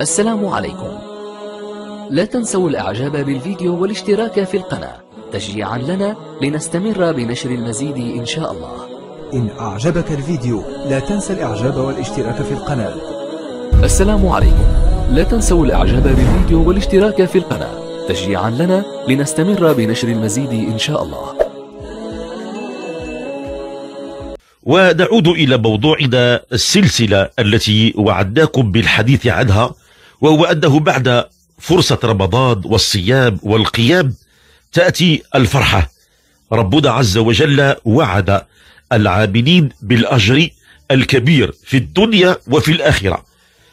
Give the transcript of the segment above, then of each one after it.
السلام عليكم لا تنسوا الاعجاب بالفيديو والاشتراك في القناة تشجيعا لنا لنستمر بنشر المزيد ان شاء الله إن أعجبك الفيديو لا تنسى الإعجاب والاشتراك في القناة السلام عليكم لا تنسوا الإعجاب بالفيديو والاشتراك في القناة تشجيعا لنا لنستمر بنشر المزيد إن شاء الله ونعود إلى موضوعنا السلسلة التي وعدناكم بالحديث عنها وهو أنه بعد فرصة رمضان والصيام والقيام تأتي الفرحة ربنا عز وجل وعد العاملين بالأجر الكبير في الدنيا وفي الآخرة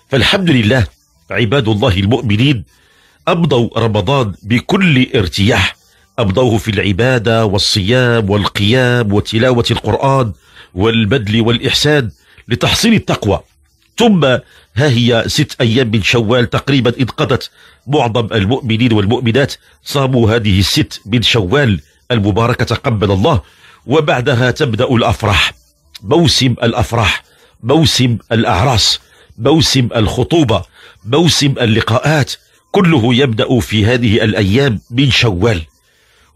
فالحمد لله عباد الله المؤمنين أمضوا رمضان بكل ارتياح أمضوه في العبادة والصيام والقيام وتلاوة القرآن والبذل والإحسان لتحصيل التقوى ثم ها هي ست أيام من شوال تقريبا إذ قضت معظم المؤمنين والمؤمنات صاموا هذه الست من شوال المباركة تقبل الله وبعدها تبدأ الأفراح موسم الأفراح موسم الأعراس موسم الخطوبة موسم اللقاءات كله يبدأ في هذه الأيام من شوال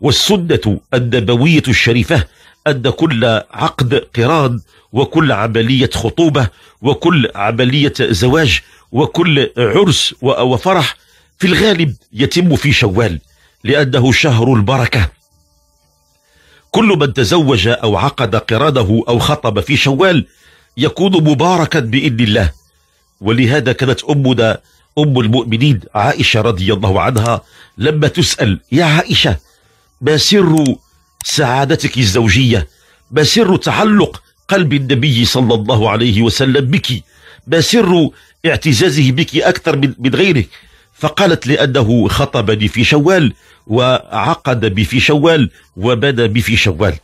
والسنة النبوية الشريفة أدى كل عقد قراض وكل عملية خطوبة وكل عملية زواج وكل عرس وفرح في الغالب يتم في شوال لأنه شهر البركة كل من تزوج أو عقد قراضه أو خطب في شوال يكون مباركا بإذن الله ولهذا كانت أمنا أم المؤمنين عائشة رضي الله عنها لما تسأل يا عائشة ما سر سعادتك الزوجية بسر تعلق قلب النبي صلى الله عليه وسلم بك بسر اعتزازه بك أكثر من غيرك فقالت لأنه خطبني في شوال وعقد بي في شوال وبنى بي في شوال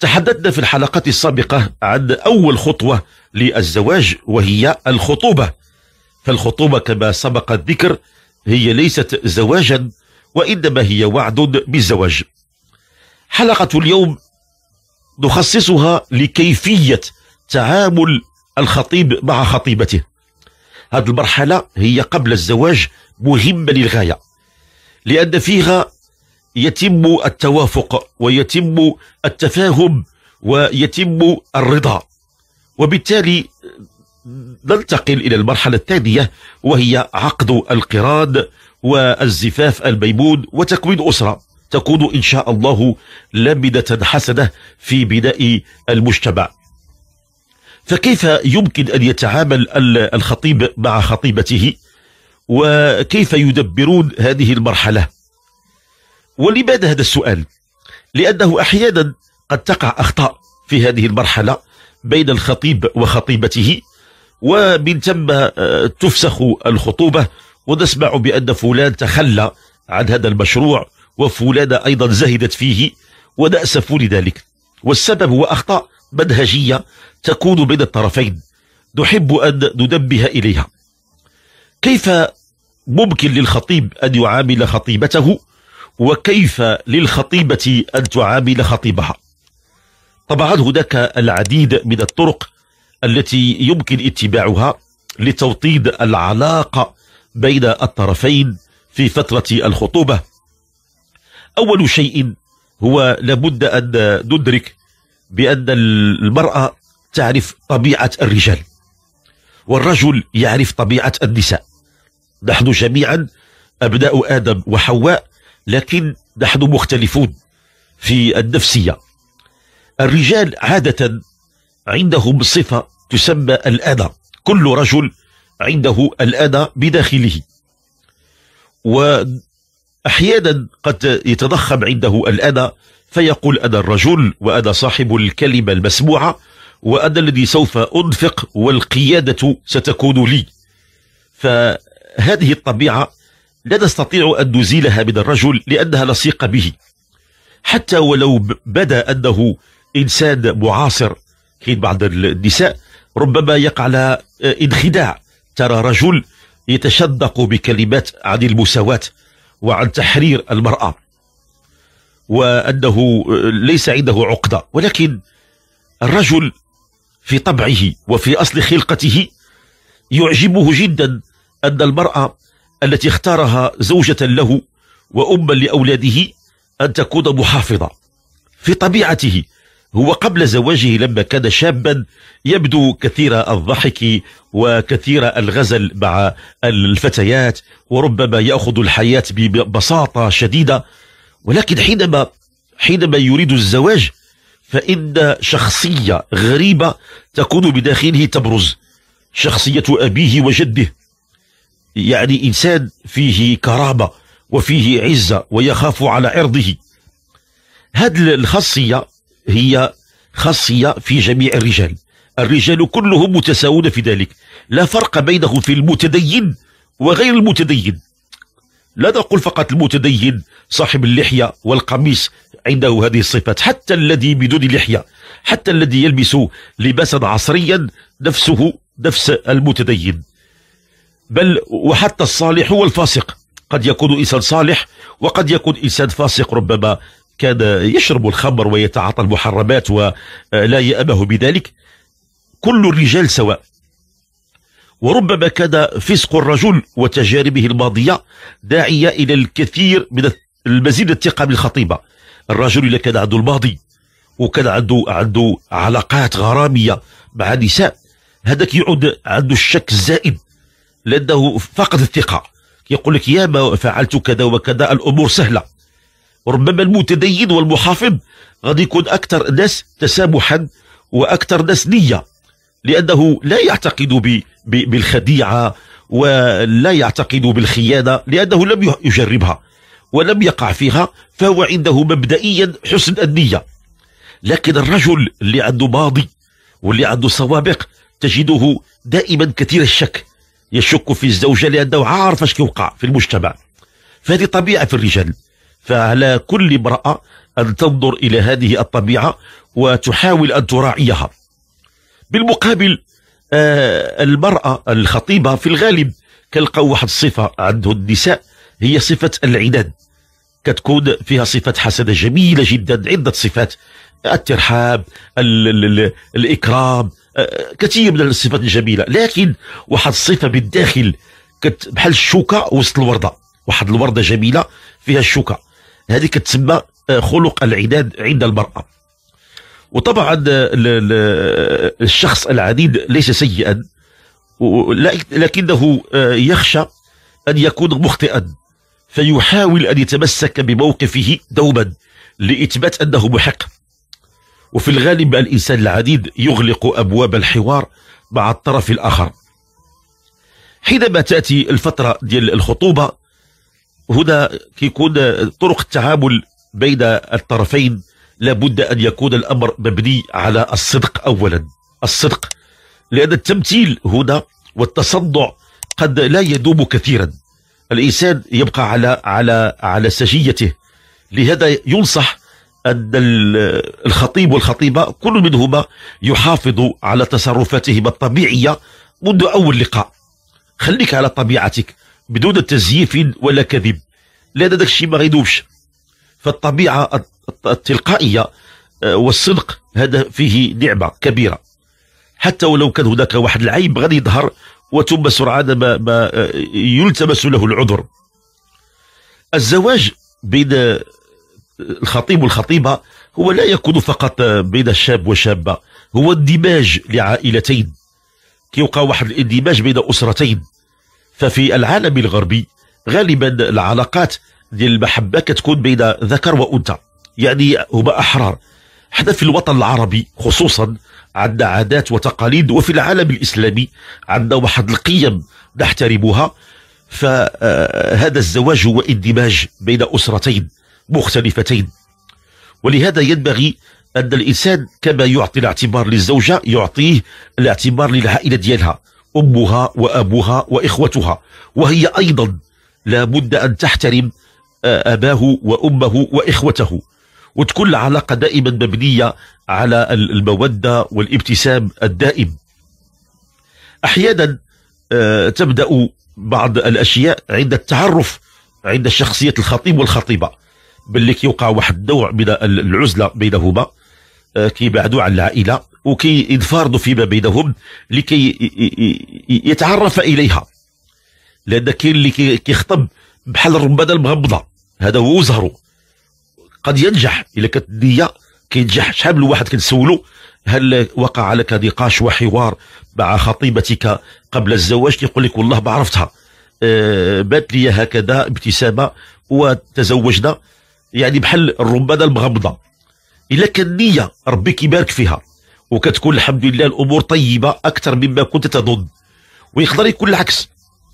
تحدثنا في الحلقات السابقة عن أول خطوة للزواج وهي الخطوبة فالخطوبة كما سبق الذكر هي ليست زواجا وإنما هي وعد بالزواج حلقة اليوم نخصصها لكيفية تعامل الخطيب مع خطيبته هذه المرحلة هي قبل الزواج مهمة للغاية لأن فيها يتم التوافق ويتم التفاهم ويتم الرضا وبالتالي ننتقل إلى المرحلة الثانية وهي عقد القران والزفاف الميمون وتكوين أسرة تكون إن شاء الله لمدة حسنة في بناء المجتمع فكيف يمكن أن يتعامل الخطيب مع خطيبته وكيف يدبرون هذه المرحلة ولماذا هذا السؤال لأنه أحيانا قد تقع أخطاء في هذه المرحلة بين الخطيب وخطيبته ومن ثم آه، تفسخ الخطوبة ونسمع بأن فلان تخلى عن هذا المشروع وفولاد أيضا زهدت فيه ونأسف لذلك والسبب هو أخطاء منهجية تكون بين الطرفين نحب أن ننبه إليها كيف ممكن للخطيب أن يعامل خطيبته وكيف للخطيبة أن تعامل خطيبها طبعا هناك العديد من الطرق التي يمكن اتباعها لتوطيد العلاقة بين الطرفين في فترة الخطوبة أول شيء هو لابد أن ندرك بأن المرأة تعرف طبيعة الرجال والرجل يعرف طبيعة النساء نحن جميعا أبناء آدم وحواء لكن نحن مختلفون في النفسية الرجال عادة عندهم صفة تسمى الأذى كل رجل عنده الأذى بداخله أحيانا قد يتضخم عنده الأنا فيقول أنا الرجل وأنا صاحب الكلمة المسموعة وأنا الذي سوف أنفق والقيادة ستكون لي فهذه الطبيعة لا نستطيع أن نزيلها من الرجل لأنها لصيقة به حتى ولو بدا أنه إنسان معاصر حين بعض النساء ربما يقع على آه، انخداع ترى رجل يتشدق بكلمات عن المساواة وعن تحرير المرأة وأنه ليس عنده عقدة ولكن الرجل في طبعه وفي أصل خلقته يعجبه جدا أن المرأة التي اختارها زوجة له وأما لأولاده أن تكون محافظة في طبيعته هو قبل زواجه لما كان شابا يبدو كثير الضحك وكثير الغزل مع الفتيات وربما يأخذ الحياة ببساطة شديدة ولكن حينما حينما يريد الزواج فإن شخصية غريبة تكون بداخله تبرز شخصية أبيه وجده يعني إنسان فيه كرامة وفيه عزة ويخاف على عرضه هذه الخاصية هي خاصية في جميع الرجال الرجال كلهم متساوون في ذلك لا فرق بينهم في المتدين وغير المتدين لا نقول فقط المتدين صاحب اللحية والقميص عنده هذه الصفات حتى الذي بدون لحية حتى الذي يلبس لباسا عصريا نفسه نفس المتدين بل وحتى الصالح والفاسق قد يكون إنسان صالح وقد يكون إنسان فاسق ربما كاد يشرب الخمر ويتعاطى المحرمات ولا يأبه بذلك كل الرجال سواء وربما كاد فسق الرجل وتجاربه الماضية داعية إلى الكثير من المزيد الثقة بالخطيبة الرجل إذا كان عنده الماضي وكان عنده عنده علاقات غرامية مع نساء هذاك يعود عنده الشك الزائد لأنه فقد الثقة يقول لك يا ما فعلت كذا وكذا الأمور سهلة ربما المتدين والمحافظ غادي يكون اكثر ناس تسامحا واكثر ناس نيه لانه لا يعتقد بالخديعه ولا يعتقد بالخيانه لانه لم يجربها ولم يقع فيها فهو عنده مبدئيا حسن النيه لكن الرجل اللي عنده ماضي واللي عنده سوابق تجده دائما كثير الشك يشك في الزوجه لانه عارف اش كيوقع في المجتمع فهذه طبيعه في الرجال فعلى كل امرأة أن تنظر إلى هذه الطبيعة وتحاول أن تراعيها بالمقابل آه، المرأة الخطيبة في الغالب كنلقاو واحد الصفة عنده النساء هي صفة العناد كتكون فيها صفات حسنة جميلة جدا عدة صفات الترحاب الـ الـ الإكرام آه، كثير من الصفات الجميلة لكن واحد الصفة بالداخل بحال الشوكة وسط الوردة واحد الوردة جميلة فيها الشوكة هذه كتسمى آه، خلق العداد عند المرأة وطبعا آه، آه، الشخص العديد ليس سيئا لكنه يخشى أن يكون مخطئا فيحاول أن يتمسك بموقفه دوما لإثبات أنه محق وفي الغالب الإنسان العديد يغلق أبواب الحوار مع الطرف الآخر حينما تأتي الفترة ديال الخطوبة هنا كيكون طرق التعامل بين الطرفين لابد أن يكون الأمر مبني على الصدق أولا الصدق لأن التمثيل هنا والتصنع قد لا يدوم كثيرا الإنسان يبقى على على على سجيته لهذا ينصح أن الخطيب والخطيبة كل منهما يحافظ على تصرفاتهما الطبيعية منذ أول لقاء خليك على طبيعتك بدون تزييف ولا كذب لان داك الشيء ما غيدوبش فالطبيعه التلقائيه آه، والصدق هذا فيه نعمه كبيره حتى ولو كان هناك واحد العيب غادي يظهر وثم سرعان ما, ما آه، يلتمس له العذر الزواج بين آه، الخطيب والخطيبه هو لا يكون فقط بين الشاب وشابه هو اندماج لعائلتين كيوقع واحد الاندماج بين اسرتين ففي العالم الغربي غالبا العلاقات ديال المحبه كتكون بين ذكر وانثى يعني هما احرار حتى في الوطن العربي خصوصا عندنا عادات وتقاليد وفي العالم الاسلامي عندنا واحد القيم نحترمها فهذا الزواج هو اندماج بين اسرتين مختلفتين ولهذا ينبغي ان الانسان كما يعطي الاعتبار للزوجه يعطيه الاعتبار للعائله ديالها أمها وأبوها وإخوتها وهي أيضا لا بد أن تحترم آه، أباه وأمه وإخوته وتكون العلاقة دائما مبنية على المودة والابتسام الدائم أحيانا آه، تبدأ بعض الأشياء عند التعرف عند الشخصية الخطيب والخطيبة باللي كيوقع واحد النوع من العزلة بينهما آه، كيبعدوا عن العائلة وكي يتفارضوا فيما بينهم لكي يتعرف اليها لان كاين اللي كيخطب بحال الرمانه المغمضه هذا هو زهرو قد ينجح الا كانت النيه كينجح شحال من واحد كنسولو هل وقع لك نقاش وحوار مع خطيبتك قبل الزواج كيقول لك والله ما عرفتها آه، بات لي هكذا ابتسامه وتزوجنا يعني بحال الرمانه المغمضه الا كان نيه ربي كيبارك فيها وكتكون الحمد لله الامور طيبه اكثر مما كنت تظن ويقدر يكون العكس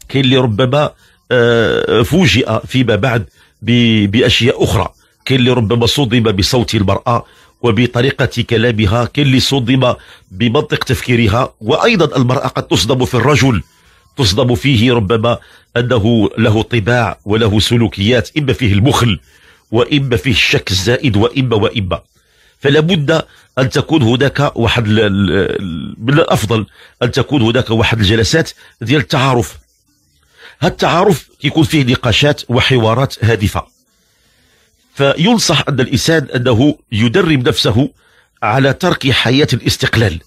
كاين اللي ربما آه، فوجئ فيما بعد باشياء اخرى كاين اللي ربما صدم بصوت المراه وبطريقة كلامها كاين اللي صدم بمنطق تفكيرها وأيضا المرأة قد تصدم في الرجل تصدم فيه ربما أنه له طباع وله سلوكيات إما فيه البخل وإما فيه الشك الزائد وإما وإما فلا بد أن تكون هناك واحد من الأفضل أن تكون هناك واحد الجلسات ديال التعارف هذا التعارف كيكون فيه نقاشات وحوارات هادفة فينصح أن الإنسان أنه يدرب نفسه على ترك حياة الاستقلال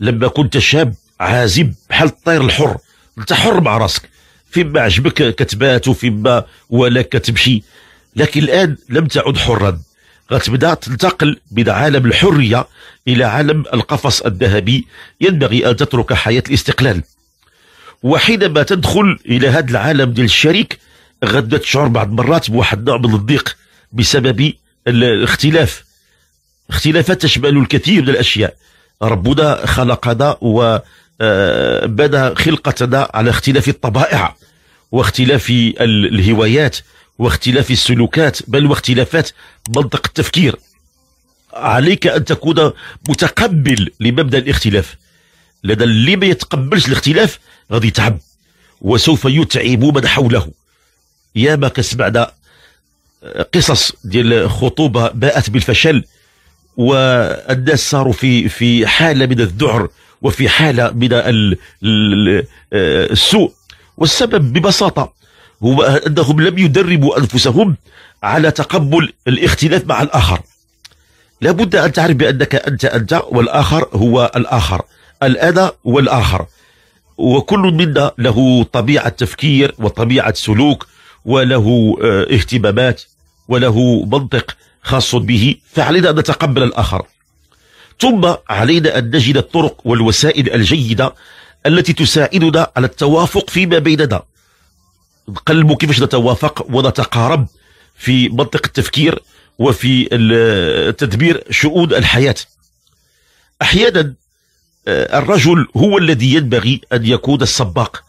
لما كنت شاب عازب بحال الطير الحر انت حر مع راسك فيما عجبك كتبات وفيما ولا كتمشي لكن الآن لم تعد حرا غتبدا تنتقل من عالم الحريه الى عالم القفص الذهبي ينبغي ان تترك حياه الاستقلال وحينما تدخل الى هذا العالم ديال الشريك غدا تشعر بعض المرات بواحد النوع من الضيق بسبب الاختلاف اختلافات تشمل الكثير من الاشياء ربنا خلقنا وبنى آه، خلقتنا على اختلاف الطبائع واختلاف الهوايات واختلاف السلوكات بل واختلافات منطق التفكير عليك أن تكون متقبل لمبدأ الاختلاف لدى اللي ما يتقبلش الاختلاف غادي يتعب وسوف يتعب من حوله يا ما كسمعنا آه، قصص ديال خطوبة باءت بالفشل والناس صاروا في في حالة من الذعر وفي حالة من آه، السوء والسبب ببساطة هو أنهم لم يدربوا أنفسهم على تقبل الاختلاف مع الآخر لابد أن تعرف بأنك أنت أنت والآخر هو الآخر الأنا والآخر وكل منا له طبيعة تفكير وطبيعة سلوك وله آه، اهتمامات وله منطق خاص به فعلينا أن نتقبل الآخر ثم علينا أن نجد الطرق والوسائل الجيدة التي تساعدنا على التوافق فيما بيننا نقلبوا كيفاش نتوافق ونتقارب في منطق التفكير وفي تدبير شؤون الحياة أحيانا آه، الرجل هو الذي ينبغي أن يكون السباق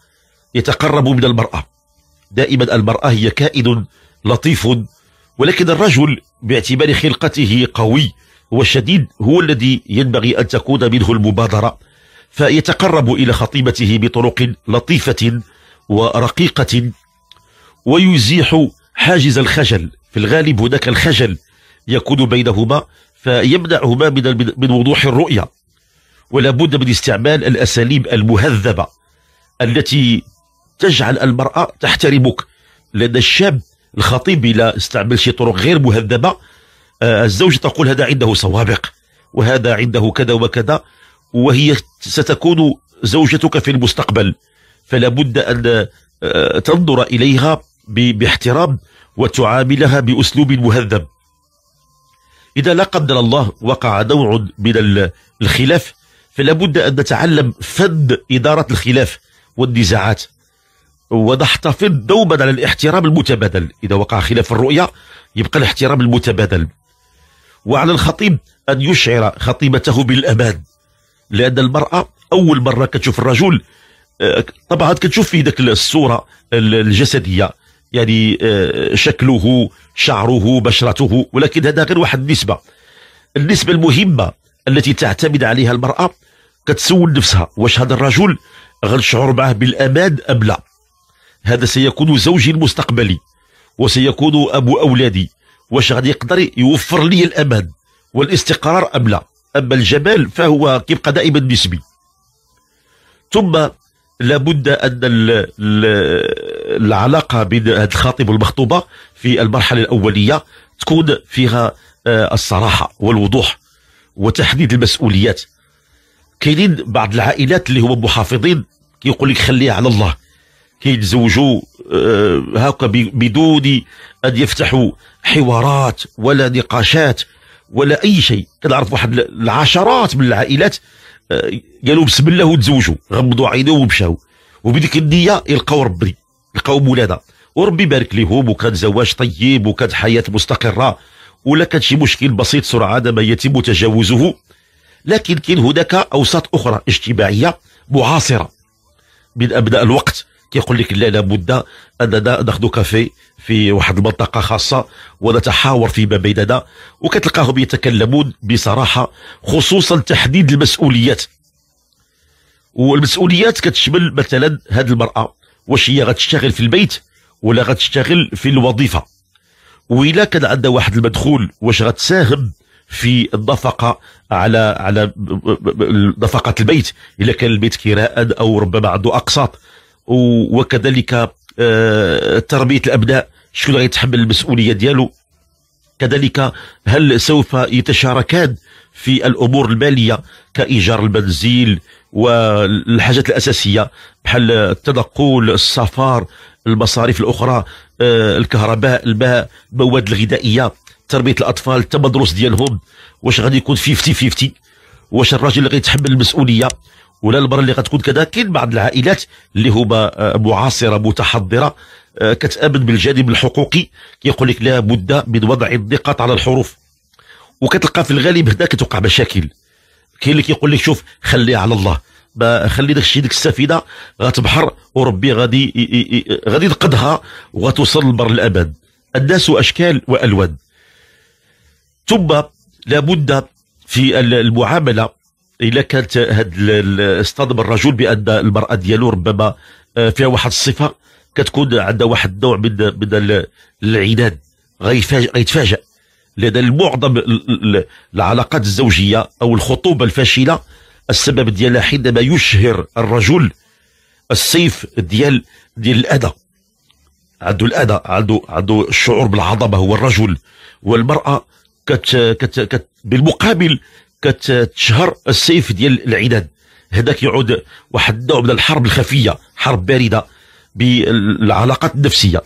يتقرب من المرأة دائما المرأة هي كائن لطيف ولكن الرجل باعتبار خلقته قوي وشديد هو الذي ينبغي أن تكون منه المبادرة فيتقرب إلى خطيبته بطرق لطيفة ورقيقة ويزيح حاجز الخجل في الغالب هناك الخجل يكون بينهما فيمنعهما من من وضوح الرؤية ولا بد من استعمال الأساليب المهذبة التي تجعل المرأة تحترمك لأن الشاب الخطيب لا استعمل شي طرق غير مهذبة آه، الزوجة تقول هذا عنده سوابق وهذا عنده كذا وكذا وهي ستكون زوجتك في المستقبل فلا بد أن آه، تنظر إليها باحترام وتعاملها بأسلوب مهذب إذا لا قدر الله وقع نوع من الخلاف فلا بد أن نتعلم فن إدارة الخلاف والنزاعات ونحتفظ دوما على الاحترام المتبادل إذا وقع خلاف الرؤية يبقى الاحترام المتبادل وعلى الخطيب أن يشعر خطيبته بالأمان لأن المرأة أول مرة كتشوف الرجل آه، طبعا كتشوف في ذاك الصورة الجسدية يعني آه، شكله شعره بشرته ولكن هذا غير واحد النسبة النسبة المهمة التي تعتمد عليها المرأة كتسول نفسها واش هذا الرجل غنشعر معه بالأمان أم لا هذا سيكون زوجي المستقبلي وسيكون أبو أولادي واش غادي يقدر يوفر لي الأمان والاستقرار أم لا أما الجمال فهو كيبقى دائما نسبي ثم لابد أن العلاقه بين الخاطب والمخطوبه في المرحله الاوليه تكون فيها آه، الصراحه والوضوح وتحديد المسؤوليات كاينين بعض العائلات اللي هما محافظين كيقول لك خليها على الله كيتزوجوا هكا آه، بدون ان يفتحوا حوارات ولا نقاشات ولا اي شيء كنعرف واحد العشرات من العائلات آه، قالوا بسم الله وتزوجوا غمضوا عينيهم ومشاو وبديك النيه يلقاو ربي لقاو مولاده وربي يبارك ليهم وكان زواج طيب وكانت حياه مستقره ولا كان شي مشكل بسيط سرعان ما يتم تجاوزه لكن كاين هناك اوساط اخرى اجتماعيه معاصره من ابناء الوقت كيقول لك لا لابد اننا ناخذ كافي في واحد المنطقه خاصه ونتحاور فيما بيننا وكتلقاهم يتكلمون بصراحه خصوصا تحديد المسؤوليات والمسؤوليات كتشمل مثلا هذه المراه واش هي غتشتغل في البيت ولا غتشتغل في الوظيفه وإلا كان عندها واحد المدخول واش غتساهم في النفقه على على نفقه البيت الا كان البيت كراء او ربما عنده اقساط وكذلك آه، تربيه الابناء شكون غيتحمل المسؤوليه ديالو كذلك هل سوف يتشاركان في الامور الماليه كايجار المنزل والحاجات الاساسيه بحال التنقل السفر المصاريف الاخرى آه، الكهرباء الماء المواد الغذائيه تربيه الاطفال التمدرس ديالهم واش غادي يكون 50 50 واش الراجل اللي غيتحمل المسؤوليه ولا المراه اللي غتكون كذا كاين بعض العائلات اللي هما آه، معاصره متحضره آه، كتامن بالجانب الحقوقي كيقول لك لابد من وضع النقاط على الحروف وكتلقى في الغالب هنا كتوقع مشاكل كاين اللي كيقول لك شوف خليها على الله خلي داك الشيء ديك السفينه غتبحر وربي غادي غادي ينقذها وغتوصل لبر الابد الناس اشكال والوان ثم لابد في المعامله الا كانت هاد اصطدم الرجل بان المراه ديالو ربما آه، فيها واحد الصفه كتكون عندها واحد النوع من من العناد غيتفاجئ لدى المعظم العلاقات الزوجية أو الخطوبة الفاشلة السبب ديالها حينما يشهر الرجل السيف ديال ديال الأذى عنده الأذى عنده عنده الشعور بالعظمة هو الرجل والمرأة كت كت كت بالمقابل كتشهر السيف ديال العناد هذاك يعود واحد النوع من الحرب الخفية حرب باردة بالعلاقات النفسية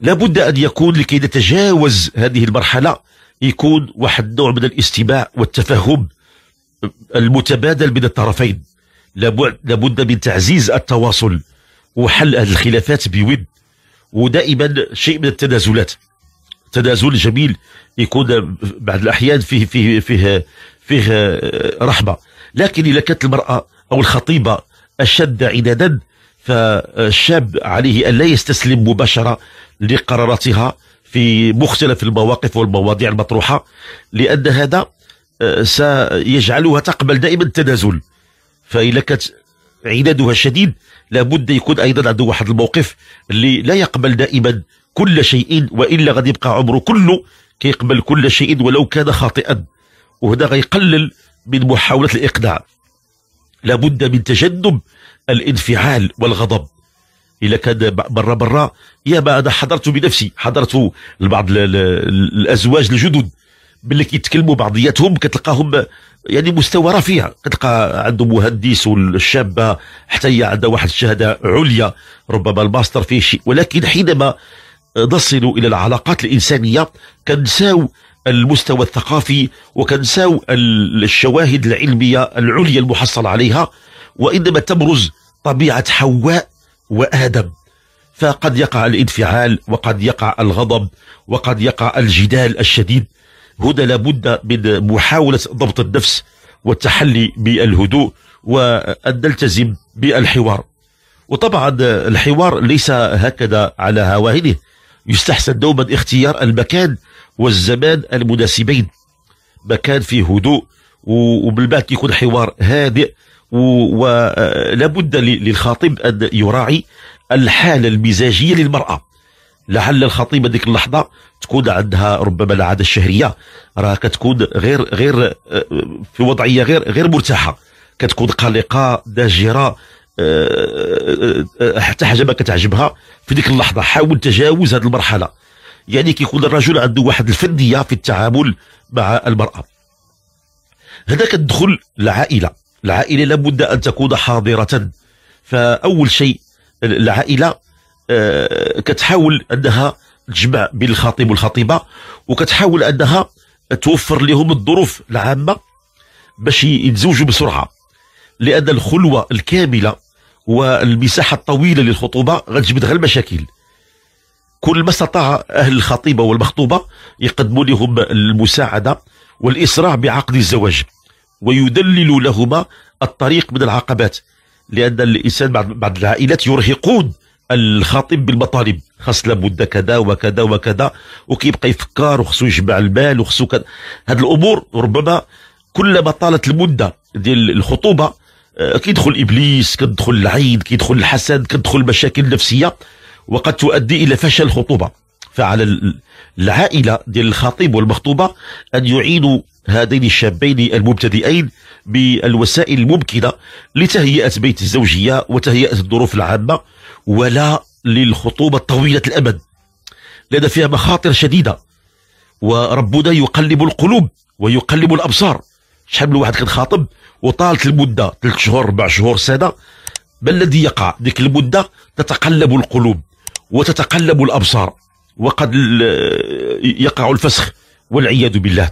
لابد أن يكون لكي نتجاوز هذه المرحلة يكون واحد نوع من الاستماع والتفهم المتبادل بين الطرفين لابد من تعزيز التواصل وحل هذه الخلافات بود ودائما شيء من التنازلات تنازل جميل يكون بعض الأحيان فيه فيه فيه فيه رحمة لكن إذا كانت المرأة أو الخطيبة أشد عنادا فالشاب عليه أن لا يستسلم مباشرة لقراراتها في مختلف المواقف والمواضيع المطروحه لان هذا آه، سيجعلها تقبل دائما التنازل فإذا كانت عنادها شديد لابد يكون ايضا عنده واحد الموقف اللي لا يقبل دائما كل شيء والا غادي يبقى عمره كله كيقبل كل شيء ولو كان خاطئا وهذا غيقلل من محاوله الاقناع لابد من تجنب الانفعال والغضب الا كان برا برا يا بعد حضرت بنفسي حضرت لبعض الازواج الجدد باللي كيتكلموا بعضياتهم كتلقاهم يعني مستوى رفيع كتلقى عنده مهندس والشابه حتى هي عندها واحد الشهاده عليا ربما الماستر فيه شيء ولكن حينما نصل الى العلاقات الانسانيه كنساو المستوى الثقافي وكنساو الشواهد العلميه العليا المحصل عليها وانما تبرز طبيعه حواء وآدم فقد يقع الانفعال وقد يقع الغضب وقد يقع الجدال الشديد هنا لابد من محاولة ضبط النفس والتحلي بالهدوء وأن نلتزم بالحوار وطبعا الحوار ليس هكذا على هواهنه يستحسن دوما اختيار المكان والزمان المناسبين مكان فيه هدوء وبالبعد يكون حوار هادئ ولا آه، بد للخطيب ان يراعي الحاله المزاجيه للمراه لعل الخطيبه ديك اللحظه تكون عندها ربما العاده الشهريه راه كتكون غير غير آه، في وضعيه غير غير مرتاحه كتكون قلقه داجرة آه، حتى حاجه ما كتعجبها في ديك اللحظه حاول تجاوز هذه المرحله يعني كيكون الرجل عنده واحد الفنيه في التعامل مع المراه هذا كتدخل العائله العائلة لابد أن تكون حاضرة فأول شيء العائلة آه، كتحاول أنها تجمع بين الخطيب والخطيبة وكتحاول أنها توفر لهم الظروف العامة باش يتزوجوا بسرعة لأن الخلوة الكاملة والمساحة الطويلة للخطوبة غتجبد غير المشاكل كل ما استطاع أهل الخطيبة والمخطوبة يقدموا لهم المساعدة والإسراع بعقد الزواج ويدلل لهما الطريق من العقبات لان الانسان بعض العائلات يرهقون الخاطب بالمطالب خاص لابد كذا وكذا وكذا وكيبقى يفكر وخصو يجمع المال وخصو كذا هذه الامور ربما كلما طالت المده ديال الخطوبه آه، كيدخل ابليس كيدخل العيد كيدخل الحسد كيدخل مشاكل نفسيه وقد تؤدي الى فشل الخطوبه فعلى العائله ديال الخطيب والمخطوبه ان يعينوا هذين الشابين المبتدئين بالوسائل الممكنه لتهيئه بيت الزوجيه وتهيئه الظروف العامه ولا للخطوبه طويله الامد لان فيها مخاطر شديده وربنا يقلب القلوب ويقلب الابصار شحال من واحد كنخاطب وطالت المده ثلاث شهور اربع شهور سنه ما الذي يقع ديك المده تتقلب القلوب وتتقلب الابصار وقد يقع الفسخ والعياذ بالله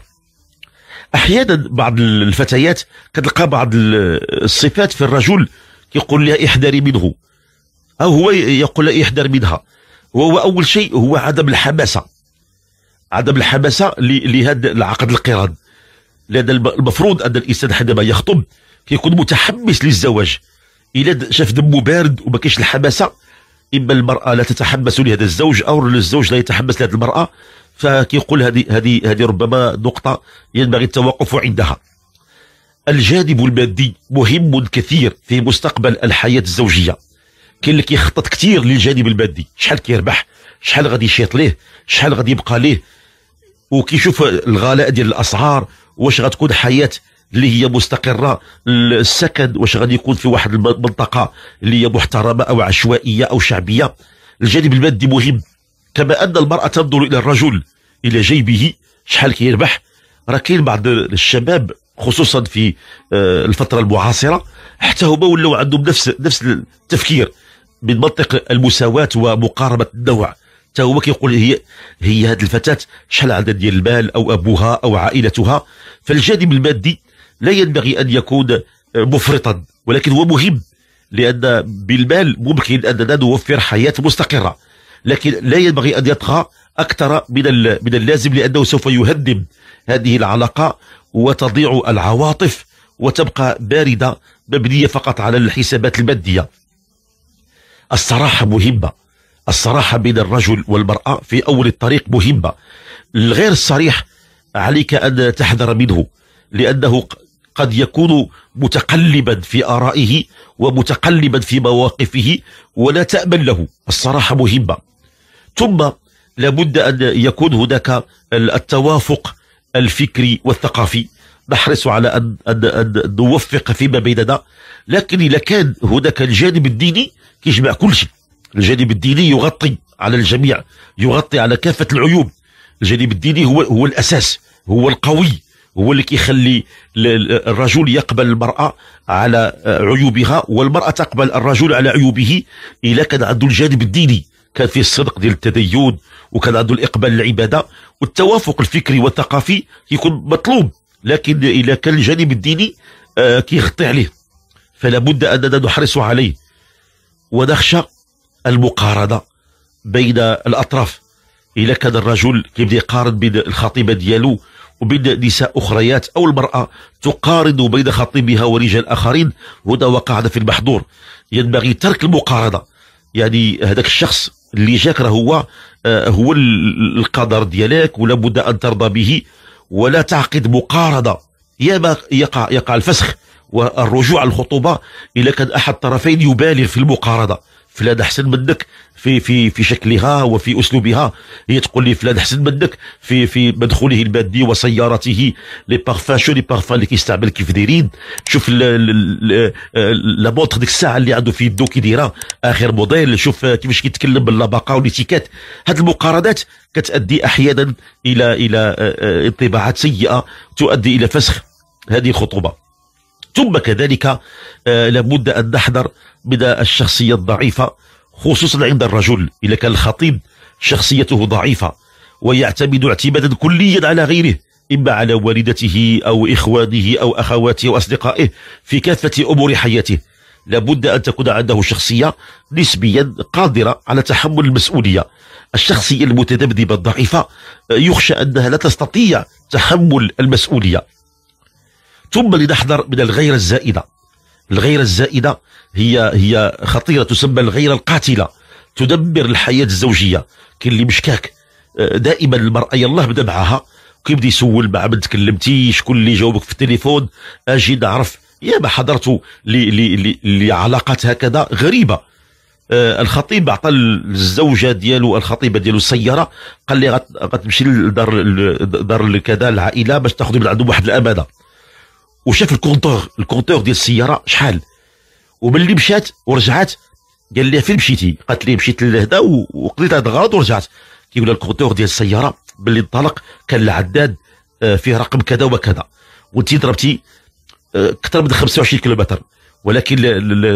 احيانا بعض الفتيات كتلقى بعض الصفات في الرجل كيقول لها احذري منه او هو يقول لها احذر منها وهو اول شيء هو عدم الحماسه عدم الحماسه لهذا العقد القران لان المفروض ان الانسان حينما يخطب كيكون متحمس للزواج الا شاف دمه بارد وما كاينش الحماسه اما المراه لا تتحبس لهذا الزوج او الزوج لا يتحبس لهذه المراه فكيقول هذه هذه هذه ربما نقطه ينبغي التوقف عندها الجانب المادي مهم كثير في مستقبل الحياه الزوجيه كاين اللي كيخطط كثير للجانب المادي شحال كيربح شحال غادي يشيط ليه شحال غادي يبقى ليه وكيشوف الغلاء ديال الاسعار واش غتكون حياه اللي هي مستقرة السكن واش غادي يكون في واحد المنطقة اللي هي محترمة أو عشوائية أو شعبية الجانب المادي مهم كما أن المرأة تنظر إلى الرجل إلى جيبه شحال كيربح راه كاين بعض الشباب خصوصا في آه، الفترة المعاصرة حتى هما ولاو عندهم نفس نفس التفكير من منطق المساواة ومقاربة النوع حتى هو كيقول هي هي هذه الفتاة شحال عندها ديال المال أو أبوها أو عائلتها فالجانب المادي لا ينبغي أن يكون آه، مفرطا ولكن هو مهم لأن بالمال ممكن أننا نوفر حياة مستقرة لكن لا ينبغي أن يطغى أكثر من من اللازم لأنه سوف يهدم هذه العلاقة وتضيع العواطف وتبقى باردة مبنية فقط على الحسابات المادية الصراحة مهمة الصراحة بين الرجل والمرأة في أول الطريق مهمة الغير الصريح عليك أن تحذر منه لأنه قد يكون متقلبا في آرائه ومتقلبا في مواقفه ولا تأمن له الصراحة مهمة ثم لابد أن يكون هناك التوافق الفكري والثقافي نحرص على أن, أن, أن نوفق فيما بيننا لكن إذا كان هناك الجانب الديني يجمع كل شيء الجانب الديني يغطي على الجميع يغطي على كافة العيوب الجانب الديني هو, هو الأساس هو القوي هو اللي كيخلي الرجل يقبل المرأة على عيوبها والمرأة تقبل الرجل على عيوبه إلا كان عنده الجانب الديني كان فيه الصدق ديال التدين وكان عنده الإقبال للعبادة والتوافق الفكري والثقافي يكون مطلوب لكن إلا كان الجانب الديني آه، كيغطي عليه فلا بد أننا نحرص عليه ونخشى المقارنة بين الأطراف إلا كان الرجل كيبدا يقارن بين الخطيبة ديالو وبين نساء أخريات أو المرأة تقارن بين خطيبها ورجال آخرين هنا وقع في المحظور ينبغي ترك المقارنة يعني هذاك الشخص اللي جاك راه هو آه، هو القدر ديالك ولا بد أن ترضى به ولا تعقد مقارنة يا يقع يقع الفسخ والرجوع الخطوبة إذا كان أحد الطرفين يبالغ في المقارنة فلاد حسن بدك في في في شكلها وفي اسلوبها هي تقول لي فلاد حسن بدك في في مدخوله المادي وسيارته لي بارفان شو لي بارفان اللي كيستعمل كيف دايرين شوف لا ديك الساعه اللي عنده في يدو كيديرها اخر موديل شوف كيفاش كيتكلم باللباقه والاتيكات هاد المقارنات كتؤدي احيانا الى الى آه، آه، انطباعات سيئه تؤدي الى فسخ هذه الخطوبه ثم كذلك آه، لابد أن نحذر من الشخصية الضعيفة خصوصا عند الرجل إذا كان الخطيب شخصيته ضعيفة ويعتمد اعتمادا كليا على غيره إما على والدته أو إخوانه أو أخواته وأصدقائه في كافة أمور حياته لابد أن تكون عنده شخصية نسبيا قادرة على تحمل المسؤولية الشخصية المتذبذبة الضعيفة آه، يخشى أنها لا تستطيع تحمل المسؤولية ثم لنحذر من الغيرة الزائدة الغيرة الزائدة هي هي خطيرة تسمى الغيرة القاتلة تدمر الحياة الزوجية كاين اللي مشكاك آه، دائما المرأة يلاه بدا معاها كيبدا يسول مع من تكلمتي شكون اللي جاوبك في التليفون اجي نعرف يا ما حضرت لعلاقات هكذا غريبة آه، الخطيب عطى الزوجه ديالو الخطيبه ديالو السياره قال لي غتمشي لدار دار كذا العائله باش تاخذ من عندهم واحد الامانه وشاف الكونتور الكونتور ديال السياره شحال وملي مشات ورجعات قال لها فين مشيتي قالت لي مشيت لهدا وقضيت هذا الغلط ورجعت كيقول الكونتور ديال السياره باللي انطلق كان العداد آه، فيه رقم كذا وكذا وانت ضربتي آه، اكثر من 25 كيلومتر ولكن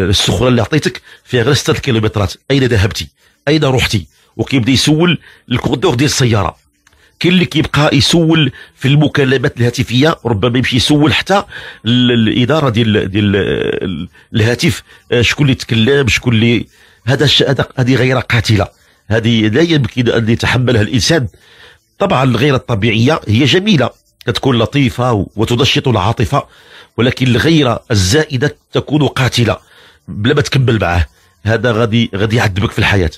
السخره اللي عطيتك فيها غير 6 كيلومترات اين ذهبتي اين رحتي وكيبدا يسول الكونتور ديال السياره كاين اللي كيبقى يسول في المكالمات الهاتفيه ربما يمشي يسول حتى الاداره ديال ديال الهاتف آه، شكون اللي تكلم شكون اللي هذا هذا هذه غيره قاتله هذه لا يمكن ان يتحملها الانسان طبعا الغيره الطبيعيه هي جميله كتكون لطيفه وتنشط العاطفه ولكن الغيره الزائده تكون قاتله بلا ما تكمل معاه هذا غادي غادي يعذبك في الحياه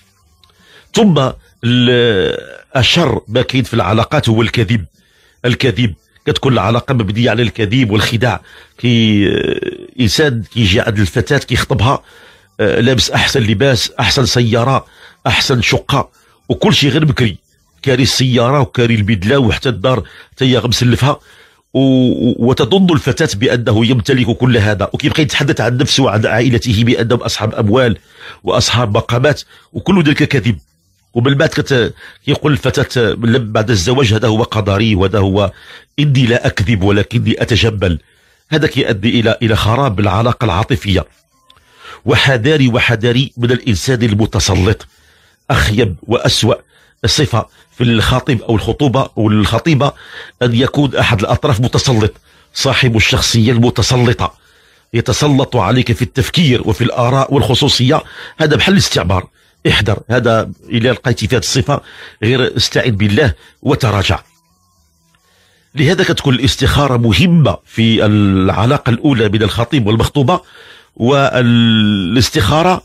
ثم الشر ما كاين في العلاقات هو الكذب الكذب كتكون العلاقه مبنيه على الكذب والخداع كي آه، انسان كيجي عند الفتاه كيخطبها آه، لابس احسن لباس احسن سياره احسن شقه وكل شيء غير بكري كاري السياره وكاري البدله وحتى الدار حتى هي مسلفها وتظن الفتاة بأنه يمتلك كل هذا وكيبقى يتحدث عن نفسه وعن عائلته بأنهم أصحاب أموال وأصحاب مقامات وكل ذلك كذب وبالبات كيقول الفتاة بعد الزواج هذا هو قدري وهذا هو إني لا أكذب ولكني أتجبل هذا كيؤدي إلى إلى خراب العلاقة العاطفية وحذاري وحذاري من الإنسان المتسلط أخيب وأسوأ صفة في الخاطب أو الخطوبة أو الخطيبة أن يكون أحد الأطراف متسلط صاحب الشخصية المتسلطة يتسلط عليك في التفكير وفي الآراء والخصوصية هذا بحال الاستعمار احذر هذا الى لقيتي في هذه الصفة غير استعن بالله وتراجع لهذا كتكون الاستخارة مهمة في العلاقة الأولى بين الخطيب والمخطوبة والاستخارة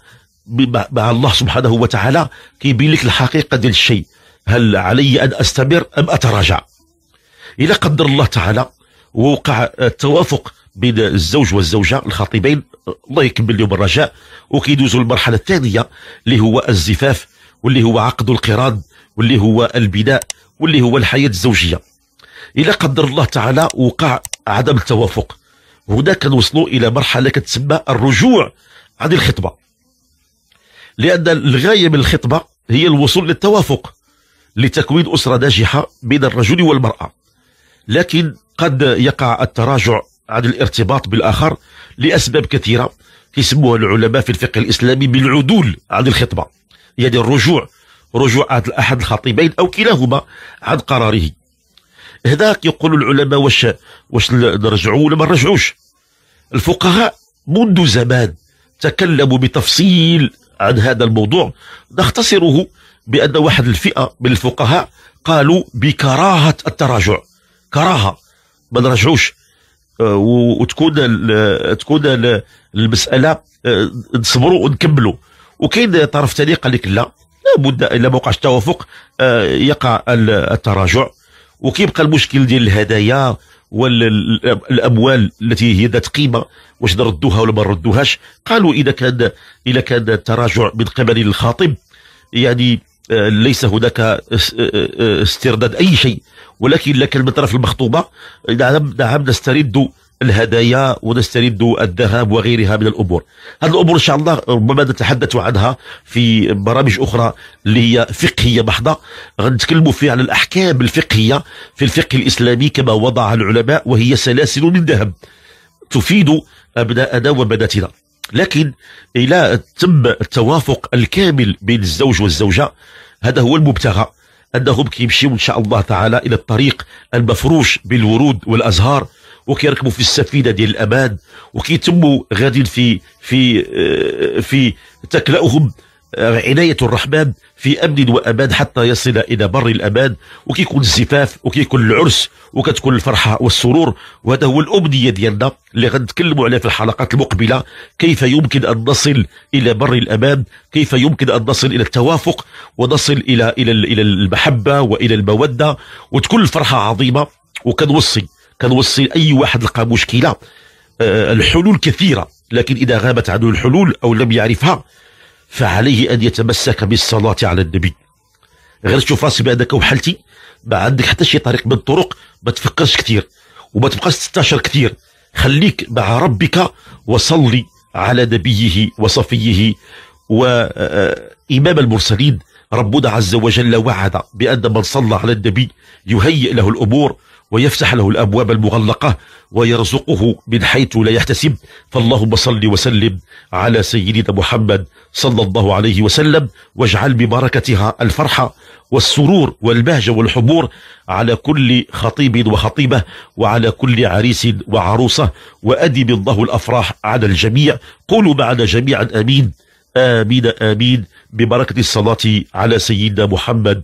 مع الله سبحانه وتعالى كيبين لك الحقيقة ديال الشيء هل علي أن أستمر أم أتراجع الى قدر الله تعالى ووقع التوافق بين الزوج والزوجة الخطيبين الله يكمل لهم الرجاء وكيدوزوا المرحلة الثانيه اللي هو الزفاف واللي هو عقد القراد واللي هو البناء واللي هو الحياه الزوجيه إلى قدر الله تعالى وقع عدم التوافق هنا كنوصلوا الى مرحله كتسمى الرجوع عن الخطبه لان الغايه من الخطبه هي الوصول للتوافق لتكوين اسره ناجحه بين الرجل والمراه لكن قد يقع التراجع عن الارتباط بالاخر لأسباب كثيرة كيسموها العلماء في الفقه الإسلامي بالعدول عن الخطبة يعني الرجوع رجوع أحد الخطيبين أو كلاهما عن قراره هذاك يقول العلماء واش واش نرجعوا ولا ما نرجعوش الفقهاء منذ زمان تكلموا بتفصيل عن هذا الموضوع نختصره بأن واحد الفئة من الفقهاء قالوا بكراهة التراجع كراهة ما نرجعوش وتكون تكون المساله آه، نصبروا ونكملوا وكاين طرف ثاني قال لك لا لابد الا ما وقعش توافق آه، يقع التراجع وكيبقى المشكل ديال الهدايا والاموال التي هي ذات قيمه واش نردوها ولا ما نردوهاش قالوا اذا كان اذا كان التراجع من قبل الخاطب يعني آه، ليس هناك استرداد اي شيء ولكن إلا كان بطرف المخطوبة نعم نعم نسترد الهدايا ونسترد الذهب وغيرها من الامور هذه الامور ان شاء الله ربما نتحدث عنها في برامج اخرى اللي هي فقهيه محضه غنتكلموا فيها على الاحكام الفقهيه في الفقه الاسلامي كما وضعها العلماء وهي سلاسل من ذهب تفيد ابناءنا وبناتنا لكن الى تم التوافق الكامل بين الزوج والزوجه هذا هو المبتغى انهم كيمشيو ان شاء الله تعالى الى الطريق المفروش بالورود والازهار وكيركبوا في السفينه ديال الامان وكيتموا غاديين في في آه، في تكلاهم عناية الرحمن في أمن وأمان حتى يصل إلى بر الأمان وكيكون الزفاف وكيكون العرس وكتكون الفرحة والسرور وهذا هو الأمنية ديالنا اللي غنتكلموا عليها في الحلقات المقبلة كيف يمكن أن نصل إلى بر الأمان كيف يمكن أن نصل إلى التوافق ونصل إلى إلى إلى المحبة وإلى المودة وتكون الفرحة عظيمة وكنوصي كنوصي أي واحد لقى مشكلة آه، الحلول كثيرة لكن إذا غابت عنه الحلول أو لم يعرفها فعليه أن يتمسك بالصلاة على النبي غير تشوف راسي بأنك وحلتي ما عندك حتى شي طريق من الطرق ما تفكرش كثير وما تبقاش تستشر كثير خليك مع ربك وصلي على نبيه وصفيه وإمام آه، آه، المرسلين ربنا عز وجل وعد بأن من صلى على النبي يهيئ له الأمور ويفتح له الأبواب المغلقة ويرزقه من حيث لا يحتسب فاللهم صل وسلم على سيدنا محمد صلى الله عليه وسلم واجعل ببركتها الفرحة والسرور والبهجة والحبور على كل خطيب وخطيبة وعلى كل عريس وعروسة وأدي الله الأفراح على الجميع قولوا معنا جميعا أمين آمين آمين ببركة الصلاة على سيدنا محمد